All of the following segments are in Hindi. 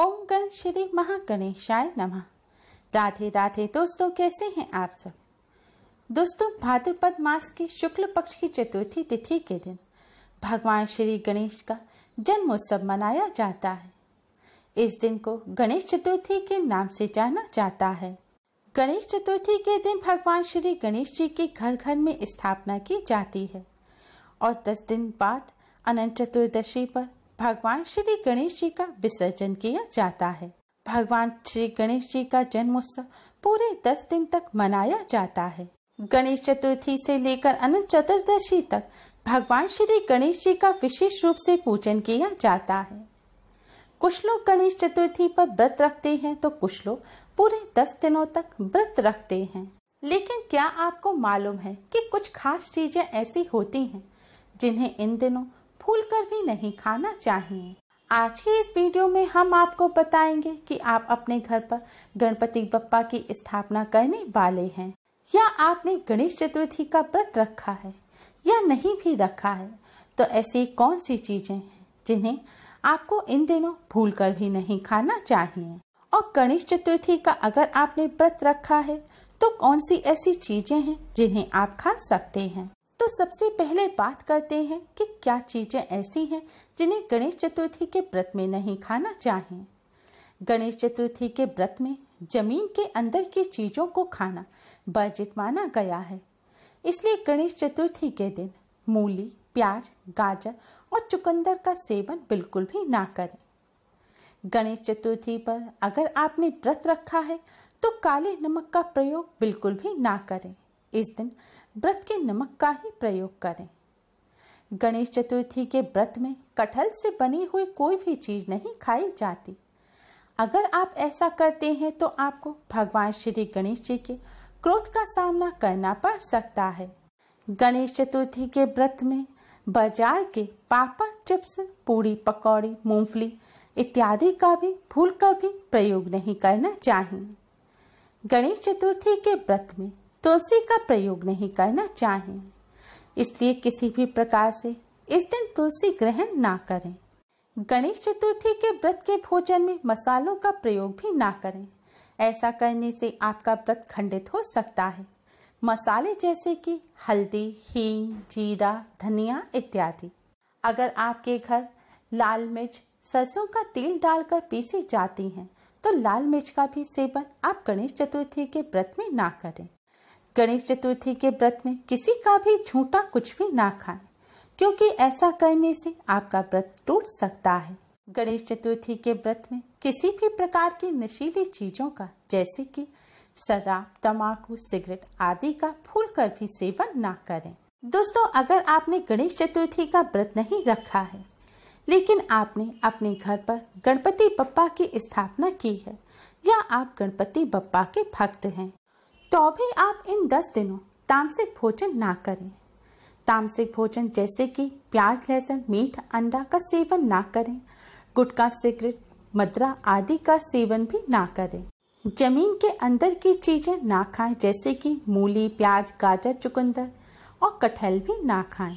ओम गण श्री महागणेशाय नमः राधे राधे दोस्तों कैसे हैं आप सब दोस्तों भाद्रपद मास के शुक्ल पक्ष की चतुर्थी तिथि के दिन भगवान श्री गणेश का जन्मोत्सव मनाया जाता है इस दिन को गणेश चतुर्थी के नाम से जाना जाता है गणेश चतुर्थी के दिन भगवान श्री गणेश जी के घर घर में स्थापना की जाती है और दस दिन बाद अनंत चतुर्दशी पर भगवान श्री गणेश जी का विसर्जन किया जाता है भगवान श्री गणेश जी का जन्मोत्सव पूरे दस दिन तक मनाया जाता है गणेश चतुर्थी से लेकर अनंत चतुर्दशी तक भगवान श्री गणेश जी का विशेष रूप से पूजन किया जाता है कुछ लोग गणेश चतुर्थी पर व्रत रखते हैं तो कुछ लोग पूरे दस दिनों तक व्रत रखते हैं लेकिन क्या आपको मालूम है कि कुछ खास चीजें ऐसी होती हैं जिन्हें इन दिनों भूलकर भी नहीं खाना चाहिए आज के इस वीडियो में हम आपको बताएंगे कि आप अपने घर पर गणपति बप्पा की स्थापना करने वाले हैं या आपने गणेश चतुर्थी का व्रत रखा है या नहीं भी रखा है तो ऐसी कौन सी चीजें हैं जिन्हें आपको इन दिनों भूल कर भी नहीं खाना चाहिए और गणेश चतुर्थी का अगर आपने व्रत रखा है तो कौन सी ऐसी चीजें हैं जिन्हें आप खा सकते हैं तो सबसे पहले बात करते हैं कि क्या चीज़ें ऐसी हैं जिन्हें गणेश चतुर्थी के व्रत में नहीं खाना चाहिए गणेश चतुर्थी के व्रत में जमीन के अंदर की चीज़ों को खाना वर्जित माना गया है इसलिए गणेश चतुर्थी के दिन मूली प्याज गाजर और चुकंदर का सेवन बिल्कुल भी ना करें गणेश चतुर्थी पर अगर आपने व्रत रखा है तो काले नमक का प्रयोग बिल्कुल भी ना करें इस दिन व्रत के नमक का ही प्रयोग करें गणेश चतुर्थी के व्रत में कटहल से बनी हुई कोई भी चीज नहीं खाई जाती अगर आप ऐसा करते हैं तो आपको भगवान श्री गणेश जी के क्रोध का सामना करना पड़ सकता है गणेश चतुर्थी के व्रत में बाजार के पापड़ चिप्स पूरी पकौड़ी मूंगफली इत्यादि का भी भूल कर भी प्रयोग नहीं करना चाहिए गणेश चतुर्थी के व्रत में तुलसी का प्रयोग नहीं करना चाहिए इसलिए किसी भी प्रकार से इस दिन तुलसी ग्रहण ना करें गणेश चतुर्थी के व्रत के भोजन में मसालों का प्रयोग भी ना करें ऐसा करने से आपका व्रत खंडित हो सकता है मसाले जैसे कि हल्दी हींग जीरा धनिया इत्यादि अगर आपके घर लाल मिर्च सरसों का तेल डालकर पीसी जाती हैं तो लाल मिर्च का भी सेवन आप गणेश चतुर्थी के व्रत में ना करें गणेश चतुर्थी के व्रत में किसी का भी झूठा कुछ भी ना खाएं क्योंकि ऐसा करने से आपका व्रत टूट सकता है गणेश चतुर्थी के व्रत में किसी भी प्रकार की नशीली चीजों का जैसे कि शराब तम्बाकू सिगरेट आदि का फूल कर भी सेवन ना करें दोस्तों अगर आपने गणेश चतुर्थी का व्रत नहीं रखा है लेकिन आपने अपने घर पर गणपति बप्पा की स्थापना की है या आप गणपति बप्पा के भक्त हैं तो भी आप इन दस दिनों तामसिक भोजन ना करें तामसिक भोजन जैसे कि प्याज लहसुन मीट अंडा का सेवन ना करें गुटखा सिगरेट मदरा आदि का सेवन भी ना करें जमीन के अंदर की चीज़ें ना खाएं जैसे कि मूली प्याज गाजर चुकंदर और कटहल भी ना खाएं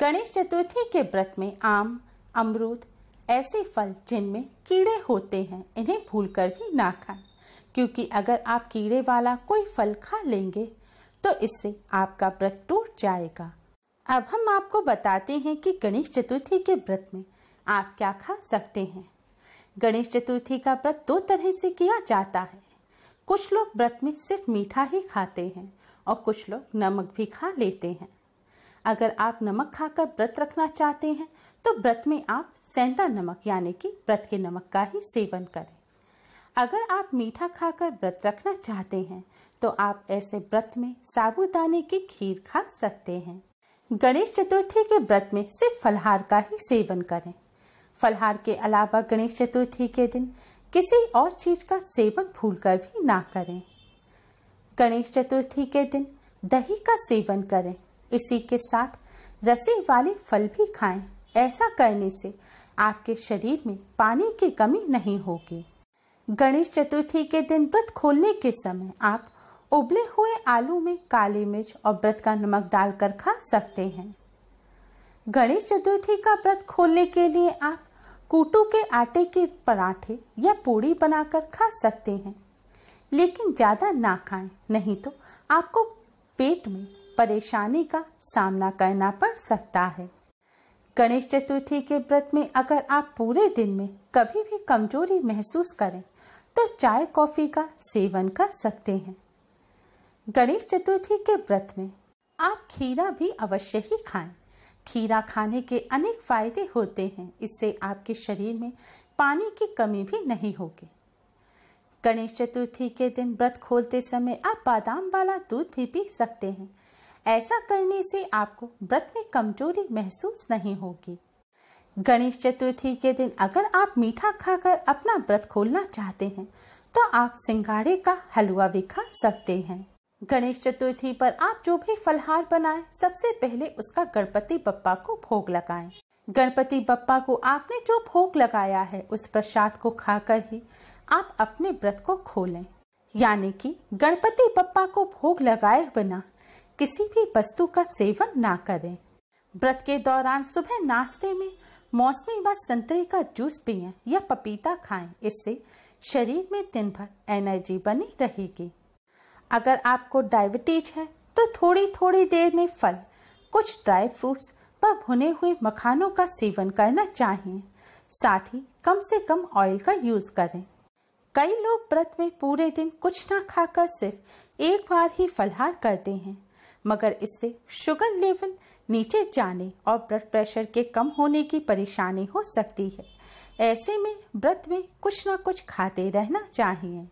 गणेश चतुर्थी के व्रत में आम अमरूद ऐसे फल जिनमें कीड़े होते हैं इन्हें भूलकर भी ना खाएं क्योंकि अगर आप कीड़े वाला कोई फल खा लेंगे तो इससे आपका व्रत टूट जाएगा अब हम आपको बताते हैं कि गणेश चतुर्थी के व्रत में आप क्या खा सकते हैं गणेश चतुर्थी का व्रत दो तरह से किया जाता है कुछ लोग व्रत में सिर्फ मीठा ही खाते हैं और कुछ लोग नमक भी खा लेते हैं अगर आप नमक खाकर व्रत रखना चाहते हैं तो व्रत में आप सेंधा नमक यानी कि व्रत के नमक का ही सेवन करें अगर आप मीठा खाकर व्रत रखना चाहते हैं तो आप ऐसे व्रत में साबुदाने की खीर खा सकते हैं गणेश चतुर्थी के व्रत में सिर्फ फलहार का ही सेवन करें फलहार के अलावा गणेश चतुर्थी के दिन किसी और चीज का सेवन भूलकर भी ना करें गणेश चतुर्थी के दिन दही का सेवन करें इसी के साथ रसे वाले फल भी खाएं ऐसा करने से आपके शरीर में पानी की कमी नहीं होगी गणेश चतुर्थी के दिन व्रत खोलने के समय आप उबले हुए आलू में काली मिर्च और व्रत का नमक डालकर खा सकते हैं गणेश चतुर्थी का व्रत खोलने के लिए आप कूटू के आटे के पराठे या पूड़ी बनाकर खा सकते हैं लेकिन ज़्यादा ना खाएं नहीं तो आपको पेट में परेशानी का सामना करना पड़ सकता है गणेश चतुर्थी के व्रत में अगर आप पूरे दिन में कभी भी कमजोरी महसूस करें तो चाय कॉफ़ी का सेवन कर सकते हैं गणेश चतुर्थी के व्रत में आप खीरा भी अवश्य ही खाएं। खीरा खाने के अनेक फायदे होते हैं इससे आपके शरीर में पानी की कमी भी नहीं होगी गणेश चतुर्थी के दिन व्रत खोलते समय आप बादाम वाला दूध भी पी सकते हैं ऐसा करने से आपको व्रत में कमजोरी महसूस नहीं होगी गणेश चतुर्थी के दिन अगर आप मीठा खाकर अपना व्रत खोलना चाहते हैं तो आप सिंगाड़े का हलवा भी खा सकते हैं गणेश चतुर्थी पर आप जो भी फलहार बनाएं सबसे पहले उसका गणपति बप्पा को भोग लगाएं। गणपति बप्पा को आपने जो भोग लगाया है उस प्रसाद को खाकर ही आप अपने व्रत को खोलें यानी कि गणपति बप्पा को भोग लगाए बिना किसी भी वस्तु का सेवन ना करें व्रत के दौरान सुबह नाश्ते में मौसमी व संतरे का जूस पिए या पपीता खाएं इससे शरीर में दिन भर एनर्जी बनी रहेगी अगर आपको डायबिटीज है तो थोड़ी थोड़ी देर में फल कुछ ड्राई फ्रूट्स व भुने हुए मखानों का सेवन करना चाहिए साथ ही कम से कम ऑयल का यूज करें कई लोग व्रत में पूरे दिन कुछ ना खाकर सिर्फ एक बार ही फलहार करते हैं मगर इससे शुगर लेवल नीचे जाने और ब्लड प्रेशर के कम होने की परेशानी हो सकती है ऐसे में व्रत में कुछ ना कुछ खाते रहना चाहिए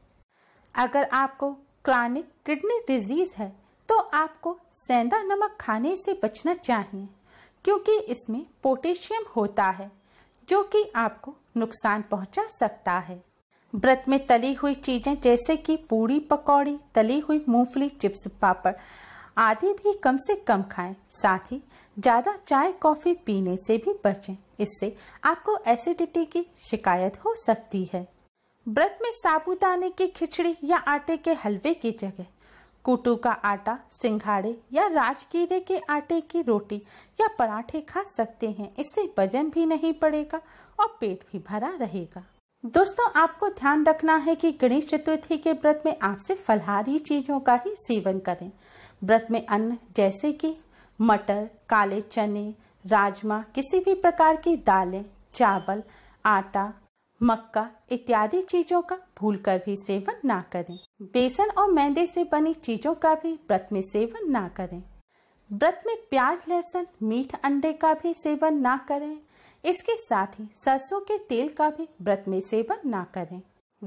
अगर आपको क्रॉनिक किडनी डिजीज़ है तो आपको सेंधा नमक खाने से बचना चाहिए क्योंकि इसमें पोटेशियम होता है जो कि आपको नुकसान पहुंचा सकता है व्रत में तली हुई चीज़ें जैसे कि पूड़ी पकौड़ी तली हुई मूंगफली चिप्स पापड़ आदि भी कम से कम खाएं साथ ही ज़्यादा चाय कॉफ़ी पीने से भी बचें इससे आपको एसिडिटी की शिकायत हो सकती है व्रत में साबुदाने की खिचड़ी या आटे के हलवे की जगह कुटू का आटा सिंघाड़े या राजगीरे के आटे की रोटी या पराठे खा सकते हैं इससे वजन भी नहीं पड़ेगा और पेट भी भरा रहेगा दोस्तों आपको ध्यान रखना है कि गणेश चतुर्थी के व्रत में आपसे फलहारी चीजों का ही सेवन करें व्रत में अन्न जैसे कि मटर काले चने राजमा किसी भी प्रकार की दालें चावल आटा मक्का इत्यादि चीजों का भूलकर भी सेवन ना करें बेसन और मैदे से बनी चीजों का भी व्रत में सेवन ना करें व्रत में प्याज लहसुन मीठ अंडे का भी सेवन ना करें इसके साथ ही सरसों के तेल का भी व्रत में सेवन ना करें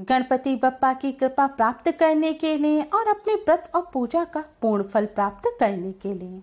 गणपति बप्पा की कृपा प्राप्त करने के लिए और अपने व्रत और पूजा का पूर्ण फल प्राप्त करने के लिए